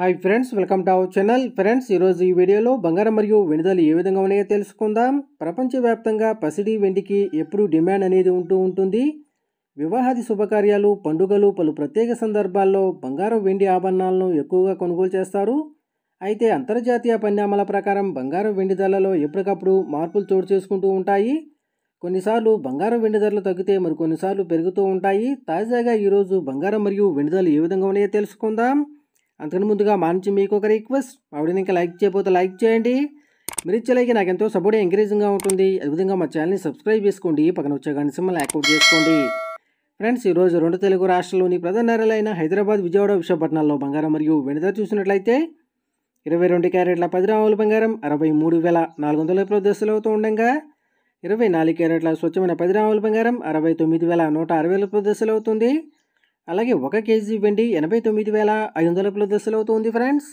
hi friends welcome to our channel friends ఈరోజు ఈ వీడియోలో బంగారం మరియు వెనుదలు ఏ విధంగా ఉన్నాయో తెలుసుకుందాం ప్రపంచవ్యాప్తంగా పసిడి వెండికి ఎప్పుడు డిమాండ్ అనేది ఉంటూ ఉంటుంది వివాహాది శుభకార్యాలు పండుగలు పలు ప్రత్యేక సందర్భాల్లో బంగారం వెండి ఆభరణాలను ఎక్కువగా కొనుగోలు చేస్తారు అయితే అంతర్జాతీయ పరిణామాల ప్రకారం బంగారం వెండి ధరలలో ఎప్పటికప్పుడు మార్పులు చోటు చేసుకుంటూ ఉంటాయి కొన్నిసార్లు బంగారం వెండి ధరలు తగ్గితే మరి కొన్నిసార్లు పెరుగుతూ ఉంటాయి తాజాగా ఈరోజు బంగారం మరియు వెండిదలు ఏ విధంగా ఉన్నాయో తెలుసుకుందాం అంతకన్నా ముందుగా మా నుంచి మీకు ఒక రిక్వెస్ట్ మా వీడియో ఇంకా లైక్ చేయబోతే లైక్ చేయండి మీరు ఇచ్చే నాకు ఎంతో సపోర్ట్ ఎంకరేజింగ్గా ఉంటుంది అదేవిధంగా మా ఛానల్ని సబ్స్క్రైబ్ చేసుకోండి పక్కన వచ్చే గంట సింహల్ యాక్టివ్ చేసుకోండి ఫ్రెండ్స్ ఈరోజు రెండు తెలుగు రాష్ట్రంలోని ప్రధాన నగరాలైన హైదరాబాద్ విజయవాడ విశాఖపట్నంలో బంగారం మరియు వెనుద చూసినట్లయితే ఇరవై రెండు క్యారెట్ల పది రాముల బంగారం అరవై మూడు వేల నాలుగు వందల ఎప్పుడు దశలు అవుతూ ఉండగా ఇరవై నాలుగు క్యారెట్ల స్వచ్ఛమైన పది రాముల బంగారం అరవై తొమ్మిది వేల నూట అరవై ఎప్పుడు దశలు అవుతుంది అలాగే ఒక కేజీ వెండి ఎనభై తొమ్మిది వేల ఐదు వందల దశలు అవుతుంది ఫ్రెండ్స్